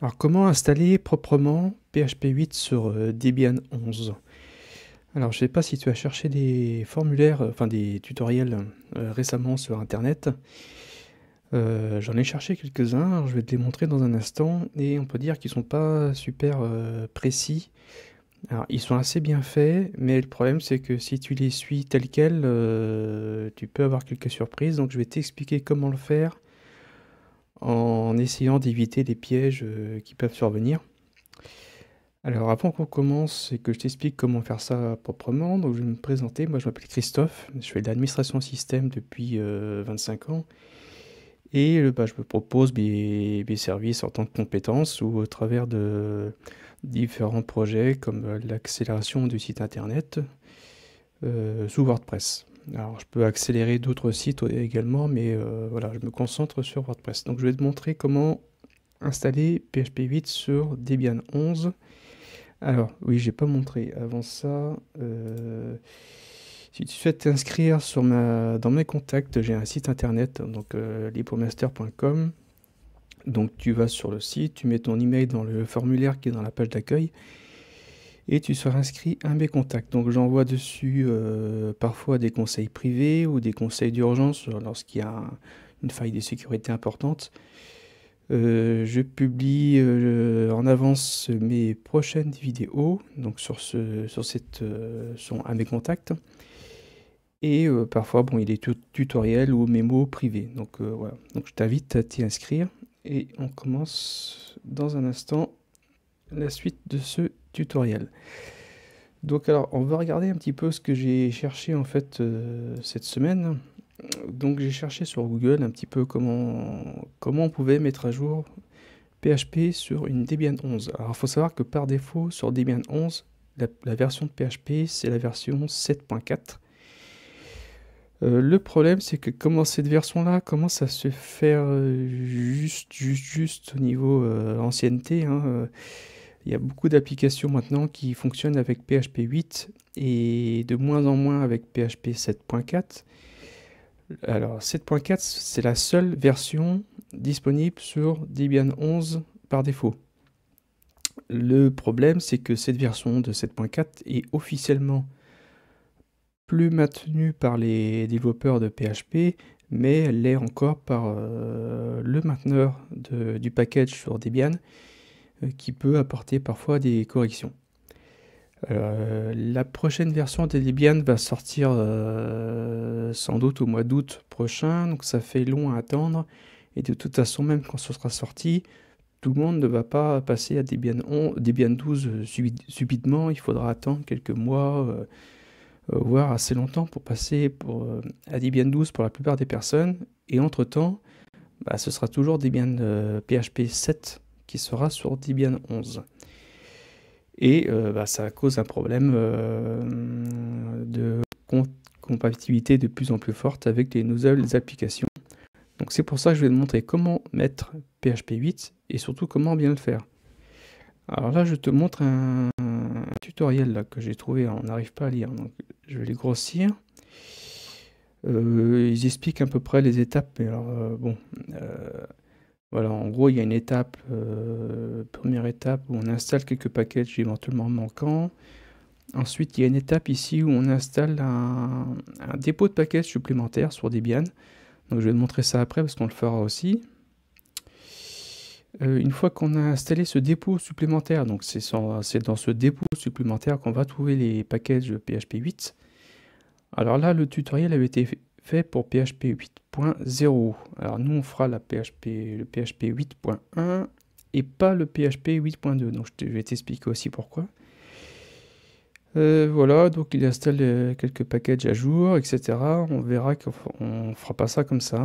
Alors comment installer proprement PHP 8 sur euh, Debian 11 Alors je ne sais pas si tu as cherché des formulaires, euh, enfin des tutoriels euh, récemment sur internet. J'en ai cherché quelques-uns, je vais te les montrer dans un instant et on peut dire qu'ils ne sont pas super précis. Alors ils sont assez bien faits, mais le problème c'est que si tu les suis tels quels, tu peux avoir quelques surprises. Donc je vais t'expliquer comment le faire en essayant d'éviter les pièges euh, qui peuvent survenir. Alors avant qu'on commence et que je t'explique comment faire ça proprement, donc je vais me présenter, moi je m'appelle Christophe, je fais de l'administration système depuis 25 euh, ans et euh, bah, je me propose mes, services en tant que compétences ou au travers de différents projets comme l'accélération du site internet sous WordPress. Alors je peux accélérer d'autres sites également, mais euh, voilà, je me concentre sur WordPress. Donc je vais te montrer comment installer PHP 8 sur Debian 11. Alors oui, j'ai pas montré avant ça. Euh, si tu souhaites t'inscrire sur ma, dans mes contacts, j'ai un site internet, donc euh, Donc tu vas sur le site, tu mets ton email dans le formulaire qui est dans la page d'accueil et tu seras inscrit à mes contacts. Donc j'envoie dessus euh, parfois des conseils privés ou des conseils d'urgence euh, lorsqu'il y a une faille de sécurité importante. Euh, je publie en avance mes prochaines vidéos donc sur, ce, sur cette sont à mes contacts et parfois bon il est tout tutoriel ou mémo privé donc voilà donc je t'invite à t'y inscrire et on commence dans un instant la suite de ce donc alors, on va regarder un petit peu ce que j'ai cherché en fait euh, cette semaine. Donc j'ai cherché sur Google un petit peu comment, comment on pouvait mettre à jour PHP sur une Debian 11. Alors il faut savoir que par défaut sur Debian 11, la, version de PHP c'est la version 7.4. Euh, le problème, c'est que comment cette version-là commence à se faire euh, juste, juste, juste au niveau ancienneté. Hein, il y a beaucoup d'applications maintenant qui fonctionnent avec PHP 8 et de moins en moins avec PHP 7.4. Alors 7.4, c'est la seule version disponible sur Debian 11 par défaut. Le problème, c'est que cette version de 7.4 est officiellement plus maintenue par les développeurs de PHP, mais elle l'est encore par euh, le mainteneur du package sur Debian euh, qui peut apporter parfois des corrections. Euh, la prochaine version de Debian va sortir euh, sans doute au mois d'août prochain, donc ça fait long à attendre. Et de toute façon, même quand ce sera sorti, tout le monde ne va pas passer à Debian, 11, Debian 12 subitement. Il faudra attendre quelques mois, voire assez longtemps pour passer à Debian 12 pour la plupart des personnes. Et entre-temps, bah, ce sera toujours Debian PHP 7 qui sera sur Debian 11. Et euh, bah, ça cause un problème euh, de compatibilité de plus en plus forte avec les nouvelles applications. Donc c'est pour ça que je vais te montrer comment mettre PHP 8 et surtout comment bien le faire. Alors là, je te montre un, tutoriel là, que j'ai trouvé, on n'arrive pas à lire, donc je vais les grossir. Euh, ils expliquent à peu près les étapes, mais alors bon, voilà, en gros, il y a une étape, euh, première étape où on installe quelques packages éventuellement manquants. Ensuite, il y a une étape ici où on installe un, dépôt de packages supplémentaires sur Debian. Donc, je vais te montrer ça après parce qu'on le fera aussi. Euh, une fois qu'on a installé ce dépôt supplémentaire, donc c'est dans ce dépôt supplémentaire qu'on va trouver les packages PHP 8. Alors là, le tutoriel avait été fait fait pour PHP 8.0. Alors nous, on fera la PHP, le PHP 8.1 et pas le PHP 8.2. Donc je, vais t'expliquer aussi pourquoi. Euh, voilà, donc il installe euh, quelques packages à jour, etc. On verra qu'on fera pas ça comme ça.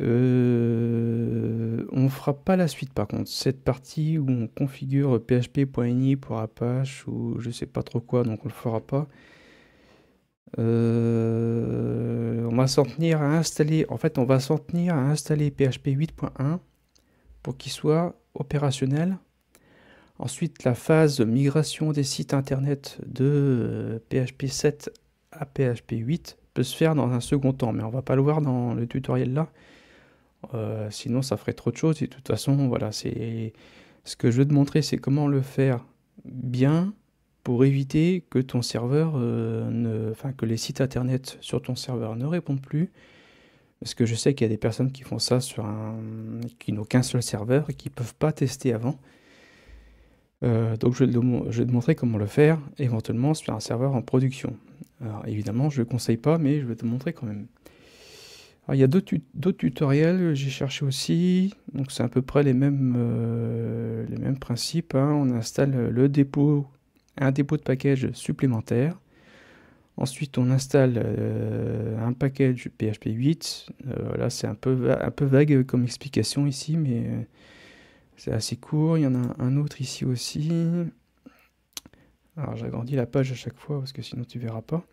Euh, on fera pas la suite par contre. Cette partie où on configure php.ini pour Apache ou je sais pas trop quoi, donc on le fera pas. Euh, on va s'en tenir à installer, en fait, on va s'en à installer PHP 8.1 pour qu'il soit opérationnel. Ensuite, la phase de migration des sites internet de PHP euh, 7 à PHP 8 peut se faire dans un second temps, mais on va pas le voir dans le tutoriel là. Euh, sinon, ça ferait trop de choses. Et de toute façon, voilà, c'est ce que je veux te montrer, c'est comment le faire bien, pour éviter que ton serveur, euh, ne, enfin que les sites internet sur ton serveur ne répondent plus. Parce que je sais qu'il y a des personnes qui font ça sur un, qui n'ont qu'un seul serveur et qui peuvent pas tester avant. Euh, donc je vais, te, montrer comment le faire éventuellement sur un serveur en production. Alors évidemment, je ne conseille pas, mais je vais te montrer quand même. il y a d'autres tutoriels, j'ai cherché aussi, donc c'est à peu près les mêmes, euh, les mêmes principes. Hein. On installe le dépôt un dépôt de package supplémentaire. Ensuite, on installe euh, un package PHP 8. là, c'est un peu, un peu vague comme explication ici, mais euh, c'est assez court. Il y en a un autre ici aussi. Alors, j'agrandis la page à chaque fois parce que sinon tu verras pas.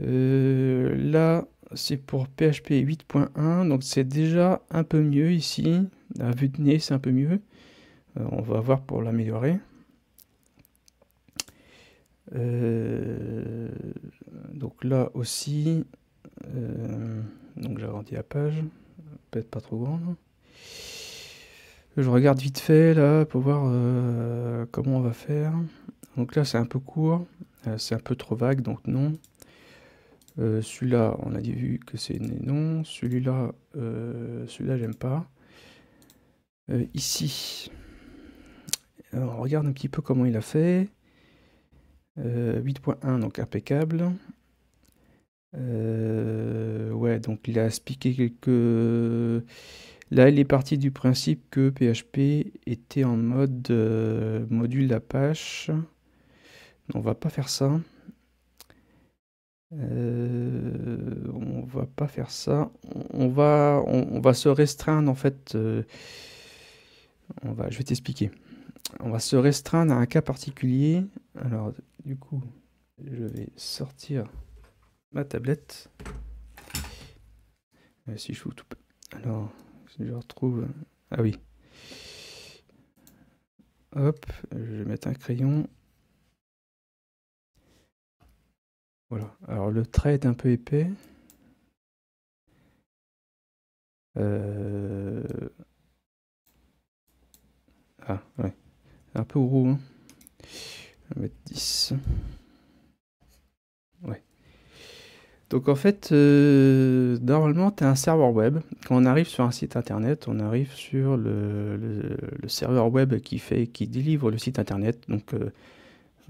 Euh, là, c'est pour PHP 8.1, donc c'est déjà un peu mieux ici. À vue de nez, c'est un peu mieux. on va voir pour l'améliorer. Euh, donc là aussi, euh, donc j'agrandis la page, peut-être pas trop grande. Je regarde vite fait là pour voir euh, comment on va faire. Donc là c'est un peu court, euh, c'est un peu trop vague donc non. celui-là on a vu que c'est non, celui-là celui-là j'aime pas. ici, on regarde un petit peu comment il a fait. 8.1, euh, donc impeccable. Euh, ouais, donc il a expliqué quelques... Là, il est parti du principe que PHP était en mode euh, module Apache. On va pas faire ça. Euh, on va pas faire ça. On va, on va se restreindre en fait. Euh, on va, je vais t'expliquer on va se restreindre à un cas particulier. Alors, du coup, je vais sortir ma tablette. Euh, si je vous tout. Alors, je retrouve. Ah oui. Hop, je vais mettre un crayon. Voilà. Alors, le trait est un peu épais. Euh, ah, ouais un peu gros. Hein. mettre 10. Ouais. Donc en fait, euh, normalement, tu as un serveur web. Quand on arrive sur un site internet, on arrive sur le, serveur web qui, fait, qui délivre le site internet. Donc euh,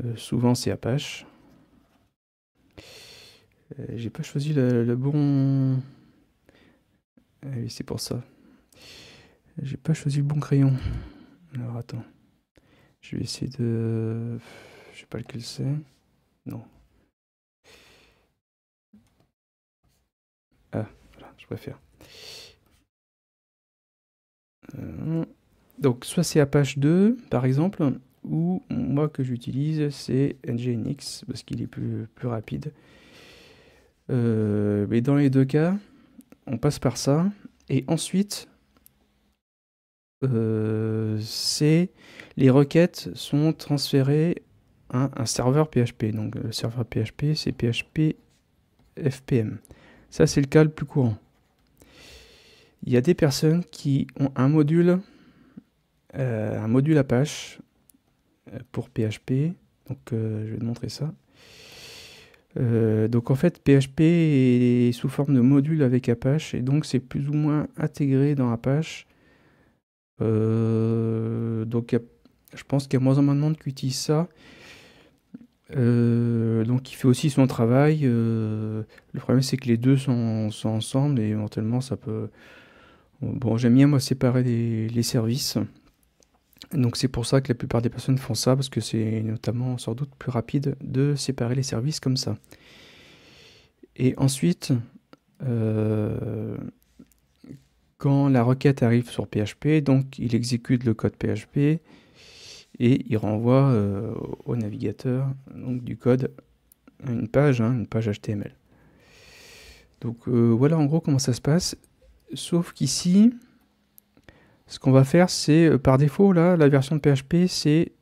euh, souvent c'est Apache. J'ai pas choisi le, bon... Ah oui, c'est pour ça. J'ai pas choisi le bon crayon. Alors attends. Je vais essayer de. Je sais pas lequel c'est. Non. Ah, voilà, je préfère. Euh, donc, soit c'est Apache 2, par exemple, ou moi que j'utilise, c'est nginx, parce qu'il est plus, plus rapide. Euh, mais dans les deux cas, on passe par ça, et ensuite, euh, c'est les requêtes sont transférées à un serveur PHP. Donc le serveur PHP, c'est PHP FPM. Ça, c'est le cas le plus courant. Il y a des personnes qui ont un module, euh, un module Apache euh, pour PHP. Donc je vais te montrer ça. donc en fait, PHP est sous forme de module avec Apache et donc c'est plus ou moins intégré dans Apache. Euh, donc je pense qu'il y a moins en moins de monde qui utilise ça. Euh, donc il fait aussi son travail. Euh, le problème c'est que les deux sont, ensemble et éventuellement ça peut... Bon j'aime bien moi séparer les, services. Donc c'est pour ça que la plupart des personnes font ça parce que c'est notamment sans doute plus rapide de séparer les services comme ça. Et ensuite, quand la requête arrive sur PHP, donc il exécute le code PHP et il renvoie euh, au navigateur donc, du code une page, hein, une page HTML. Donc euh, voilà en gros comment ça se passe. Sauf qu'ici, ce qu'on va faire, c'est euh, par défaut, là, la version de PHP, c'est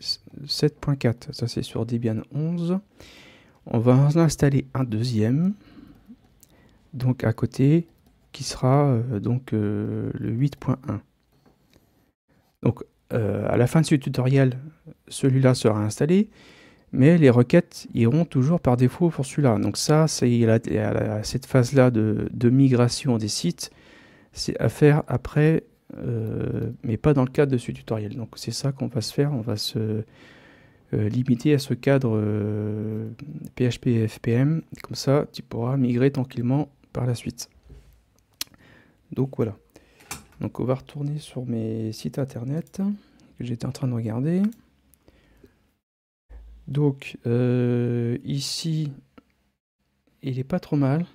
7.4. Ça, c'est sur Debian 11. On va en installer un deuxième. Donc à côté, sera euh, donc euh, le 8.1. Donc euh, à la fin de ce tutoriel, celui-là sera installé mais les requêtes iront toujours par défaut pour celui-là. Donc ça, c'est à cette phase-là de, migration des sites, c'est à faire après, mais pas dans le cadre de ce tutoriel. Donc c'est ça qu'on va se faire, on va se limiter à ce cadre PHP FPM, comme ça tu pourras migrer tranquillement par la suite. Donc voilà. Donc on va retourner sur mes sites internet que j'étais en train de regarder. Donc euh, ici, il est pas trop mal.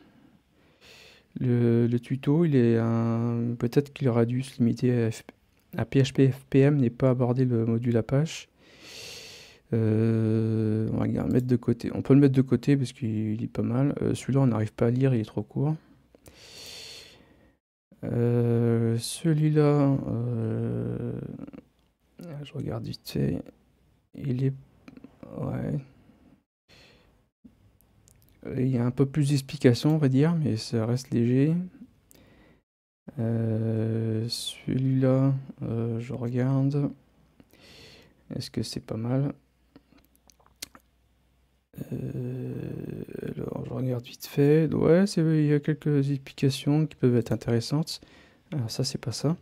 Le, tuto, il est peut-être qu'il aurait dû se limiter à, PHP FPM, n'est pas abordé le module Apache. Euh, on va le mettre de côté. On peut le mettre de côté parce qu'il est pas mal. Euh, celui-là, on n'arrive pas à lire, il est trop court. Euh, celui-là, euh, ah, je regarde vite Il est. Ouais. Il y a un peu plus d'explications, on va dire, mais ça reste léger. Euh, celui-là, je regarde. Est-ce que c'est pas mal regarde vite fait. Ouais, il y a quelques explications qui peuvent être intéressantes. Alors ça, c'est pas ça.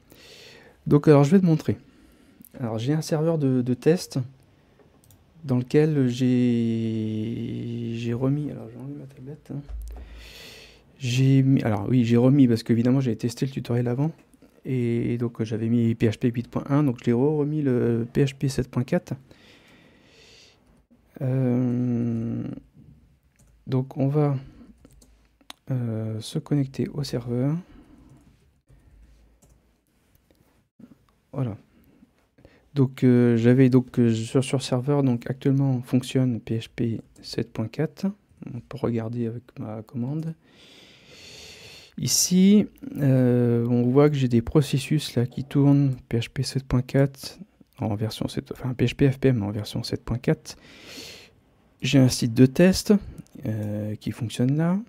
Donc, alors je vais te montrer. Alors j'ai un serveur de, test dans lequel j'ai j'ai remis. Alors j'ai ma tablette. Hein. J'ai mis. Alors oui, j'ai remis parce qu'évidemment j'avais testé le tutoriel avant et donc j'avais mis PHP 8.1 donc je l'ai remis le PHP 7.4. Donc on va euh, se connecter au serveur. Voilà. Donc euh, j'avais donc euh, sur, serveur donc actuellement fonctionne PHP 7.4. On peut regarder avec ma commande. Ici, on voit que j'ai des processus là qui tournent PHP 7.4 en version 7, enfin PHP FPM en version 7.4. J'ai un site de test, euh, qui fonctionne là.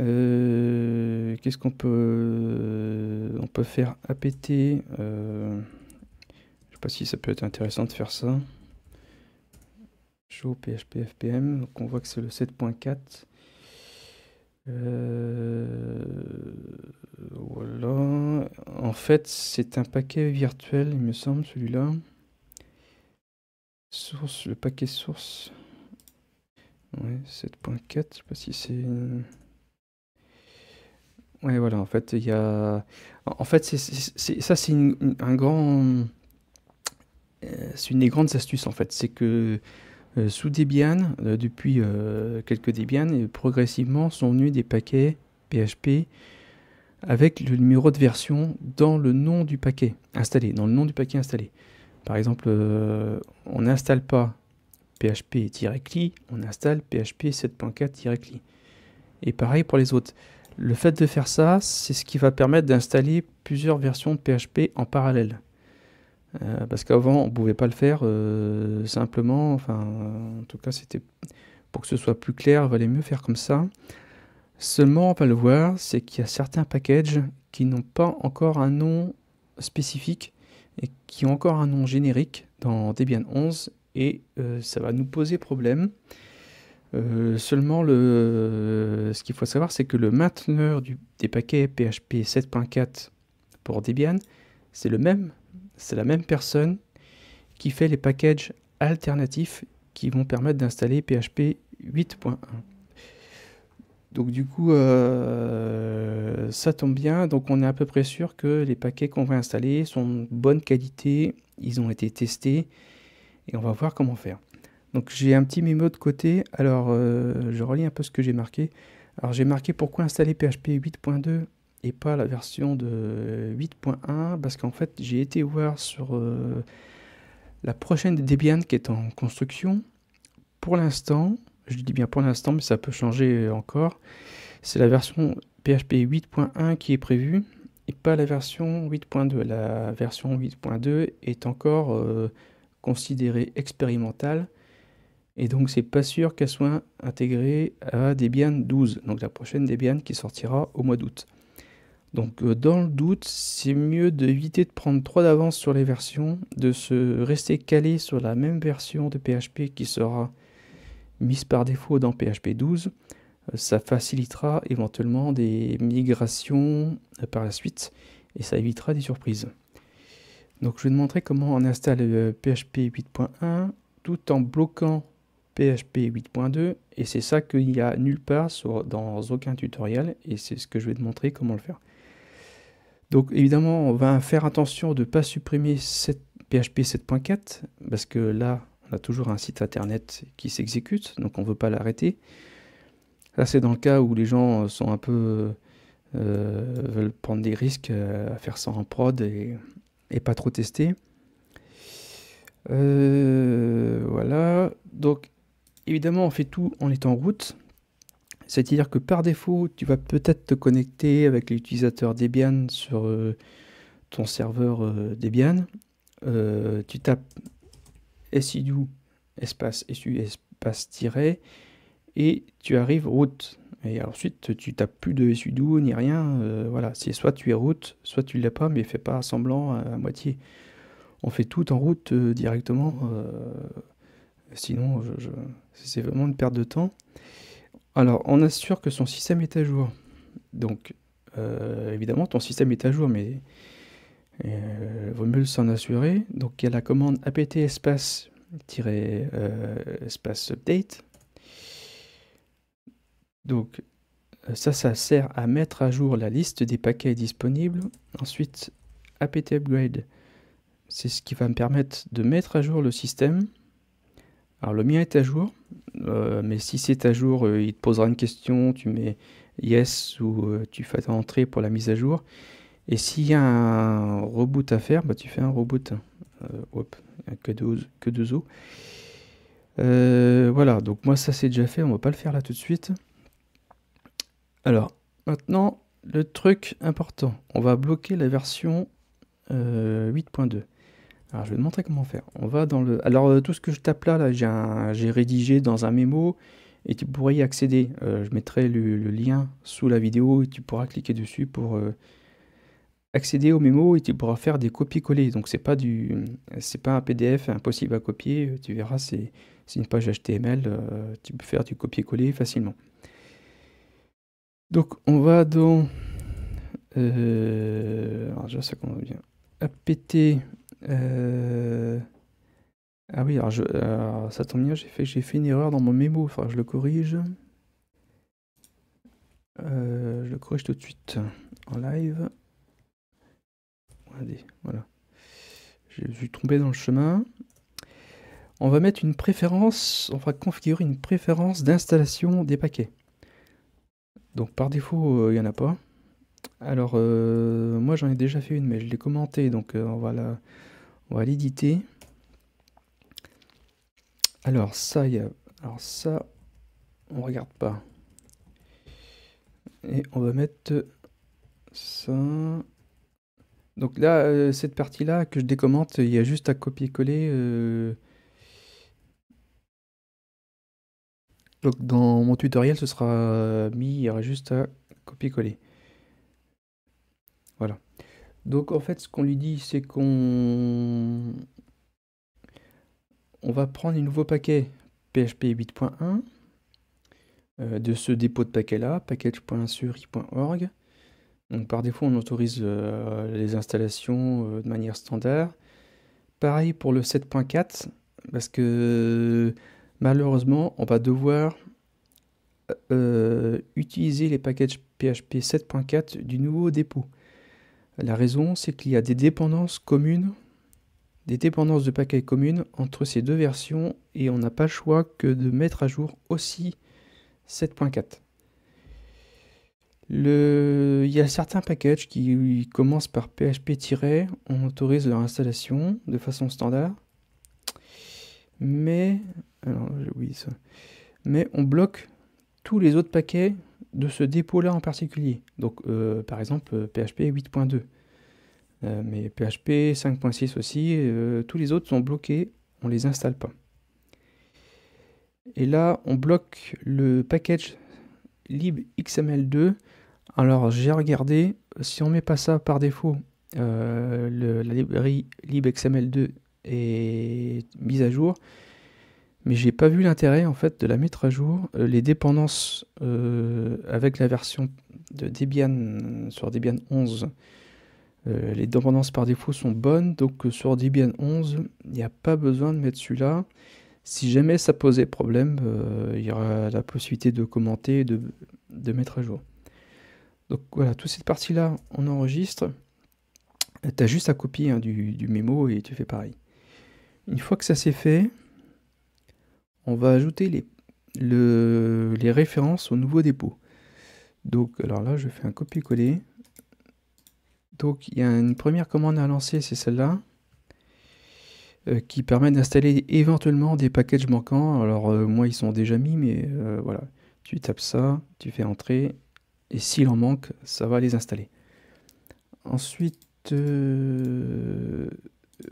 Euh, qu'est-ce qu'on peut... Euh, on peut faire APT. je sais pas si ça peut être intéressant de faire ça. Show PHP FPM. Donc on voit que c'est le 7.4. voilà. En fait, c'est un paquet virtuel, il me semble, celui-là. Source, le paquet source. 7.4, je sais pas si c'est. Ouais, voilà, en fait, il y a. En fait, ça, c'est un grand. Euh, c'est une des grandes astuces, en fait. C'est que euh, sous Debian, euh, depuis quelques Debian, progressivement sont venus des paquets PHP avec le numéro de version dans le nom du paquet installé, dans le nom du paquet installé. Par exemple, on n'installe pas php cli on installe php 74 cli Et pareil pour les autres. Le fait de faire ça, c'est ce qui va permettre d'installer plusieurs versions de PHP en parallèle. Euh, parce qu'avant, on ne pouvait pas le faire euh, simplement. Enfin, en tout cas, c'était pour que ce soit plus clair, il valait mieux faire comme ça. Seulement, on va le voir, c'est qu'il y a certains packages qui n'ont pas encore un nom spécifique et qui ont encore un nom générique dans Debian 11 et euh, ça va nous poser problème. Euh, seulement, le, ce qu'il faut savoir, c'est que le mainteneur des paquets PHP 7.4 pour Debian, c'est le même, c'est la même personne qui fait les packages alternatifs qui vont permettre d'installer PHP 8.1. Donc du coup, euh, ça tombe bien. Donc on est à peu près sûr que les paquets qu'on va installer sont de bonne qualité, ils ont été testés et on va voir comment faire. Donc j'ai un petit mémo de côté, alors euh, je relis un peu ce que j'ai marqué. Alors j'ai marqué pourquoi installer PHP 8.2 et pas la version de 8.1 parce qu'en fait j'ai été voir sur euh, la prochaine Debian qui est en construction. Pour l'instant, je dis bien pour l'instant mais ça peut changer encore, c'est la version PHP 8.1 qui est prévue et pas la version 8.2. La version 8.2 est encore... Euh, considérée expérimentale et donc c'est pas sûr qu'elle soit intégrée à Debian 12, donc la prochaine Debian qui sortira au mois d'août. Donc euh, dans le doute, c'est mieux d'éviter de prendre trop d'avance sur les versions, de se rester calé sur la même version de PHP qui sera mise par défaut dans PHP 12. Euh, ça facilitera éventuellement des migrations euh, par la suite et ça évitera des surprises. Donc je vais te montrer comment on installe PHP euh, 8.1 tout en bloquant PHP 8.2 et c'est ça qu'il n'y a nulle part dans aucun tutoriel et c'est ce que je vais te montrer comment le faire. Donc évidemment on va faire attention de ne pas supprimer cette PHP 7.4 parce que là on a toujours un site internet qui s'exécute donc on ne veut pas l'arrêter. Là c'est dans le cas où les gens sont un peu... Euh, veulent prendre des risques euh, à faire ça en prod et et pas trop testé. Euh, voilà. Donc, évidemment, on fait tout en étant en route. C'est-à-dire que par défaut, tu vas peut-être te connecter avec l'utilisateur Debian sur euh, ton serveur euh, Debian. tu tapes sudo espace su espace tiret et tu arrives route. Et ensuite, tu t'as plus de sudo ni rien. Euh, voilà, c'est soit tu es route, soit tu ne l'as pas, mais fais pas semblant à, moitié. On fait tout en route euh, directement. Euh, sinon, je, c'est vraiment une perte de temps. Alors, on assure que son système est à jour. Donc, évidemment, ton système est à jour, mais il vaut mieux s'en assurer. Donc, il y a la commande apt space espace update donc euh, ça, ça sert à mettre à jour la liste des paquets disponibles. Ensuite, apt upgrade, c'est ce qui va me permettre de mettre à jour le système. Alors le mien est à jour, euh, mais si c'est à jour, euh, il te posera une question, tu mets yes ou tu fais entrer pour la mise à jour. Et s'il y a un reboot à faire, bah, tu fais un reboot. hop, que deux, que deux os. voilà, donc moi ça c'est déjà fait, on va pas le faire là tout de suite. Alors, maintenant, le truc important. On va bloquer la version 8.2. Euh, alors, je vais te montrer comment faire. On va dans le... Alors, euh, tout ce que je tape là, j'ai rédigé dans un mémo et tu pourras y accéder. Euh, je mettrai le, lien sous la vidéo et tu pourras cliquer dessus pour accéder au mémo et tu pourras faire des copier-coller. Donc c'est pas du, c'est pas un PDF impossible à copier. Tu verras, c'est, une page HTML. tu peux faire du copier-coller facilement. Donc on va dans... Euh, alors déjà ça commence bien. APT... Euh, ah oui, alors, ça tombe bien, j'ai fait, j'ai fait une erreur dans mon mémo, enfin je le corrige. Euh, je le corrige tout de suite en live. Regardez, voilà. J'ai vu tromper dans le chemin. On va mettre une préférence, on va configurer une préférence d'installation des paquets. Donc par défaut, il euh, n'y en a pas. Alors, euh, moi j'en ai déjà fait une, mais je l'ai commentée, donc euh, on va la, on va l'éditer. Alors ça, y a, alors ça, on regarde pas. Et on va mettre ça. Donc là, cette partie-là que je décommente, il y a juste à copier-coller dans mon tutoriel, ce sera euh, mis, il y aura juste à copier-coller. Voilà. Donc en fait, ce qu'on lui dit, c'est qu'on on va prendre les nouveaux paquet PHP 8.1 de ce dépôt de paquet-là, package.suri.org. Donc par défaut, on autorise euh, les installations euh, de manière standard. Pareil pour le 7.4, parce que Malheureusement, on va devoir euh, utiliser les packages PHP 7.4 du nouveau dépôt. La raison, c'est qu'il y a des dépendances communes, des dépendances de paquets communes entre ces deux versions et on n'a pas le choix que de mettre à jour aussi 7.4. Il y a certains packages qui commencent par PHP-, on autorise leur installation de façon standard mais Mais on bloque tous les autres paquets de ce dépôt-là en particulier. Donc euh, par exemple PHP euh, 8.2, euh, mais PHP 5.6 aussi, tous les autres sont bloqués, on les installe pas. Et là, on bloque le package libxml2. Alors j'ai regardé, si on met pas ça par défaut, la librairie libxml2 et mise à jour, mais j'ai pas vu l'intérêt en fait de la mettre à jour. Euh, les dépendances euh, avec la version de Debian sur Debian 11, euh, les dépendances par défaut sont bonnes, donc sur Debian 11, il n'y a pas besoin de mettre celui-là. Si jamais ça posait problème, il y aura la possibilité de commenter de, mettre à jour. Donc voilà, toute cette partie-là, on enregistre. Tu as juste à copier hein, du, du mémo et tu fais pareil. Une fois que ça c'est fait, on va ajouter les, les références au nouveau dépôt. Donc, alors là, je fais un copier-coller. Donc, il y a une première commande à lancer, c'est celle-là, euh, qui permet d'installer éventuellement des packages manquants. Alors, euh, moi, ils sont déjà mis, mais euh, voilà. Tu tapes ça, tu fais entrer, et s'il en manque, ça va les installer. Ensuite,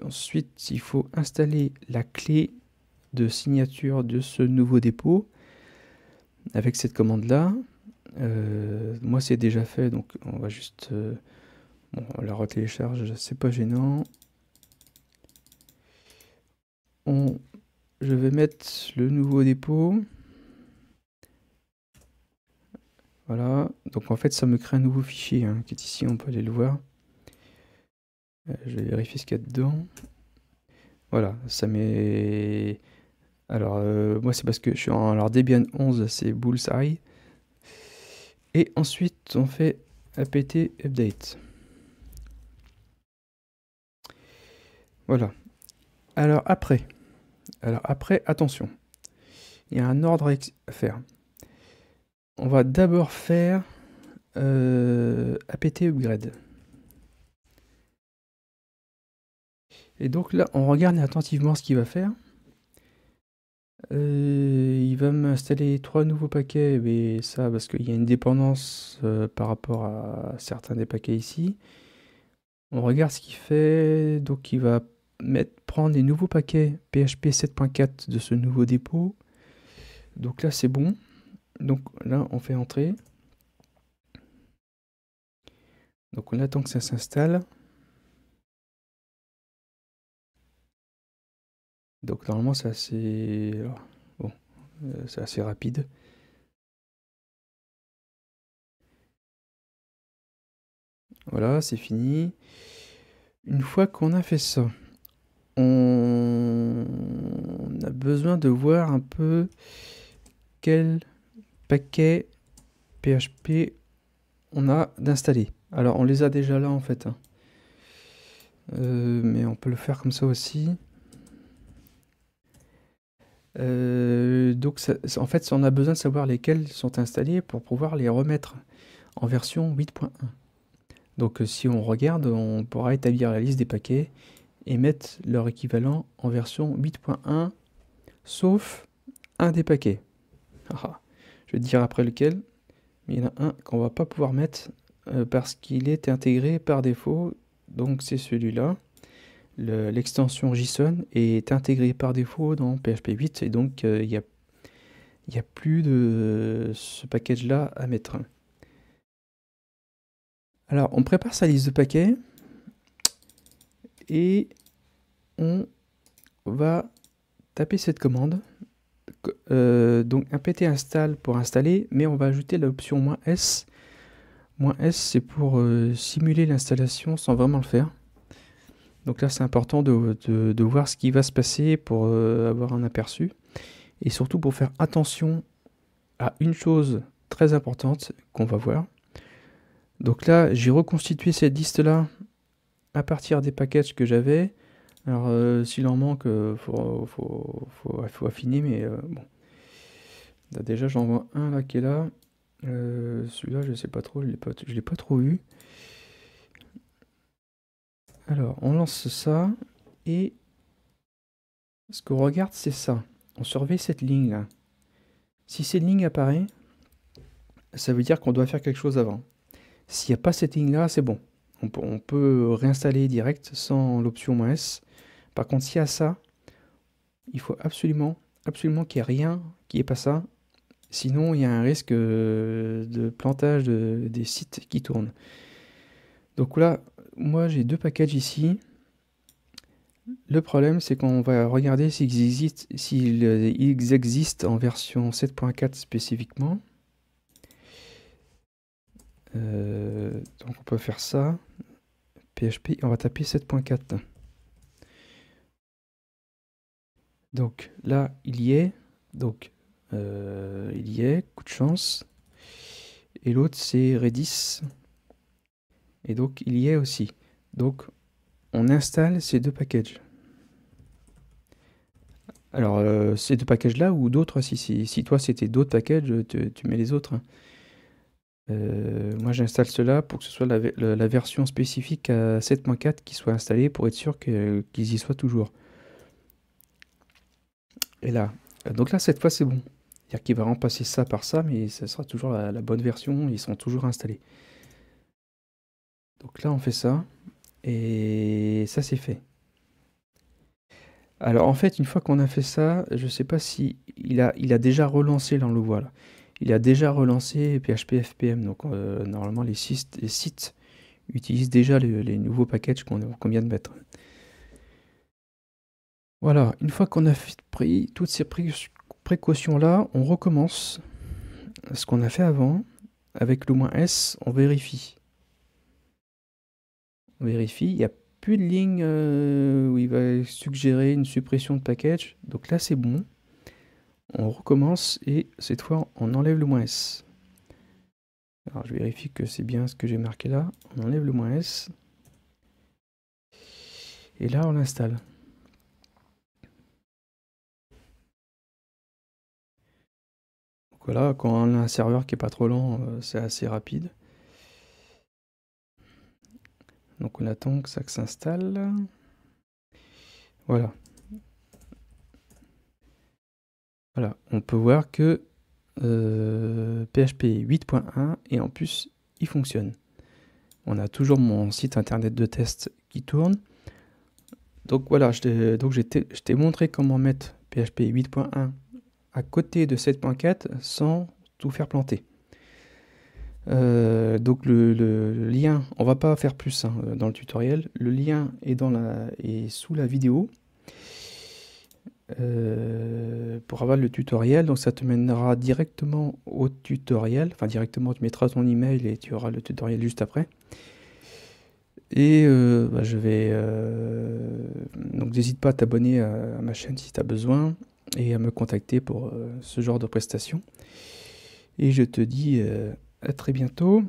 ensuite, il faut installer la clé de signature de ce nouveau dépôt avec cette commande-là. Euh, moi, c'est déjà fait, donc on va juste... la euh, bon, la retélécharge, c'est pas gênant. je vais mettre le nouveau dépôt. Voilà, donc en fait, ça me crée un nouveau fichier hein, qui est ici, on peut aller le voir. Euh, je vérifie ce qu'il y a dedans. Voilà, ça met... Alors, euh, moi, c'est parce que je suis en... Alors, Debian 11, c'est Bullseye. Et ensuite, on fait apt update. Voilà. Alors, après. Alors, après, attention. Il y a un ordre à faire. On va d'abord faire euh, apt upgrade. Et donc là, on regarde attentivement ce qu'il va faire. Euh, il va m'installer trois nouveaux paquets, mais ça parce qu'il y a une dépendance euh, par rapport à certains des paquets ici. On regarde ce qu'il fait, donc il va mettre, prendre les nouveaux paquets PHP 7.4 de ce nouveau dépôt. Donc là c'est bon. Donc là on fait entrer. Donc on attend que ça s'installe. Donc normalement euh, c'est assez... rapide. Voilà, c'est fini. Une fois qu'on a fait ça, on... a besoin de voir un peu quel paquet PHP on a d'installer. Alors on les a déjà là en fait. Hein. Euh, mais on peut le faire comme ça aussi. Euh, donc, en fait, on a besoin de savoir lesquels sont installés pour pouvoir les remettre en version 8.1. Donc, euh, si on regarde, on pourra établir la liste des paquets et mettre leur équivalent en version 8.1, sauf un des paquets. Ah, ah. Je vais dire après lequel, mais il y en a un qu'on va pas pouvoir mettre euh, parce qu'il est intégré par défaut, donc c'est celui-là l'extension JSON est intégrée par défaut dans PHP 8 et donc euh, il n'y a, plus de ce package-là à mettre. Alors on prépare sa liste de paquets et on va taper cette commande. Euh, donc un install pour installer, mais on va ajouter l'option "-s". "-s", c'est pour euh, simuler l'installation sans vraiment le faire. Donc là, c'est important de, voir ce qui va se passer pour euh, avoir un aperçu. Et surtout pour faire attention à une chose très importante qu'on va voir. Donc là, j'ai reconstitué cette liste-là à partir des packages que j'avais. Alors, euh, s'il en manque, euh, il faut, affiner, mais bon. déjà, j'en vois un là qui est là. Celui-là, je ne sais pas trop, je ne l'ai pas trop vu. Alors, on lance ça et ce qu'on regarde, c'est ça. On surveille cette ligne-là. Si cette ligne apparaît, ça veut dire qu'on doit faire quelque chose avant. S'il n'y a pas cette ligne-là, c'est bon. On peut, réinstaller direct sans l'option S. Par contre, s'il y a ça, il faut absolument, absolument qu'il n'y ait rien qui n'est pas ça. Sinon, il y a un risque euh, de plantage des sites qui tournent. Donc là, moi j'ai deux packages ici. Le problème, c'est qu'on va regarder s'ils existent, euh, en version 7.4 spécifiquement. Euh, donc on peut faire ça, PHP, on va taper 7.4. Donc là, il y est. Donc euh, il y est, coup de chance. Et l'autre, c'est Redis et donc il y est aussi. Donc on installe ces deux packages. Alors euh, ces deux packages là ou d'autres, si, si, toi c'était d'autres packages, tu, mets les autres. Hein. Euh, moi j'installe cela pour que ce soit la, version spécifique à 7.4 qui soit installée pour être sûr qu'ils y soient toujours. Et là, donc là cette fois c'est bon. C'est-à-dire qu'il va remplacer ça par ça, mais ce sera toujours la, bonne version, ils seront toujours installés. Donc là, on fait ça. Et ça, c'est fait. Alors en fait, une fois qu'on a fait ça, je ne sais pas si il a, déjà relancé, là on le voit Il a déjà relancé PHP FPM, donc euh, normalement les, sites, utilisent déjà les, nouveaux packages qu'on vient de mettre. Voilà, une fois qu'on a pris toutes ces précautions là, on recommence ce qu'on a fait avant. Avec le moins S, on vérifie vérifie, il n'y a plus de ligne euh, où il va suggérer une suppression de package. Donc là, c'est bon. On recommence et cette fois, on enlève le moins S. Alors, je vérifie que c'est bien ce que j'ai marqué là. On enlève le moins S. Et là, on l'installe. voilà, quand on a un serveur qui est pas trop lent, euh, c'est assez rapide. Donc on attend que ça s'installe. Voilà. Voilà, on peut voir que PHP euh, 8.1 et en plus il fonctionne. On a toujours mon site internet de test qui tourne. Donc voilà, je t'ai montré comment mettre PHP 8.1 à côté de 7.4 sans tout faire planter. Euh, donc le, lien, on va pas faire plus hein, euh, dans le tutoriel. Le lien est, dans la, sous la vidéo euh, pour avoir le tutoriel. Donc ça te mènera directement au tutoriel. Enfin directement, tu mettras ton email et tu auras le tutoriel juste après. Et bah, je vais donc n'hésite pas à t'abonner à, ma chaîne si tu as besoin et à me contacter pour ce genre de prestations. Et je te dis à très bientôt.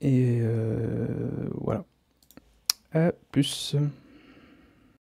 Et euh, voilà. À plus.